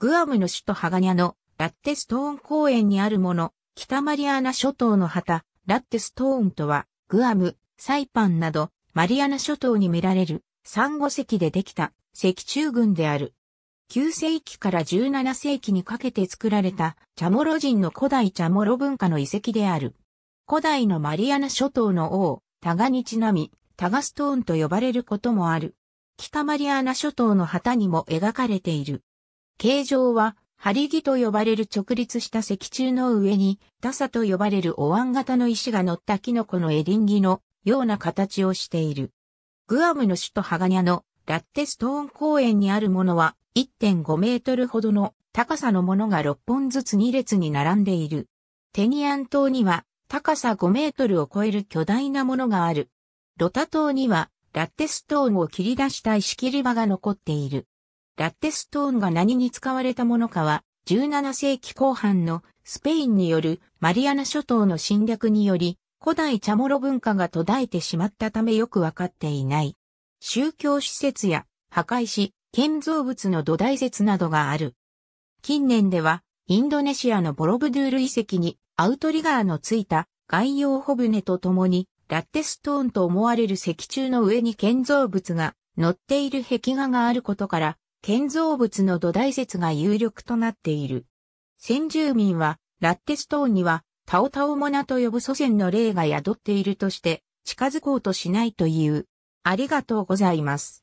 グアムの首都ハガニャのラッテストーン公園にあるもの、北マリアナ諸島の旗、ラッテストーンとは、グアム、サイパンなど、マリアナ諸島に見られる、サンゴ石でできた、石中群である。9世紀から17世紀にかけて作られた、チャモロ人の古代チャモロ文化の遺跡である。古代のマリアナ諸島の王、タガにちなみ、タガストーンと呼ばれることもある。北マリアナ諸島の旗にも描かれている。形状は、針木と呼ばれる直立した石柱の上に、ダサと呼ばれるお椀型の石が乗ったキノコのエリンギのような形をしている。グアムの首都ハガニャのラッテストーン公園にあるものは1.5メートルほどの高さのものが6本ずつ2列に並んでいる。テニアン島には高さ5メートルを超える巨大なものがある。ロタ島にはラッテストーンを切り出した石切り場が残っている。ラッテストーンが何に使われたものかは、17世紀後半のスペインによるマリアナ諸島の侵略により、古代チャモロ文化が途絶えてしまったためよくわかっていない。宗教施設や破壊し、建造物の土台説などがある。近年では、インドネシアのボロブドゥール遺跡にアウトリガーのついた外洋小船とともに、ラッテストーンと思われる石柱の上に建造物が乗っている壁画があることから、建造物の土台説が有力となっている。先住民は、ラッテストーンには、タオタオモナと呼ぶ祖先の霊が宿っているとして、近づこうとしないという。ありがとうございます。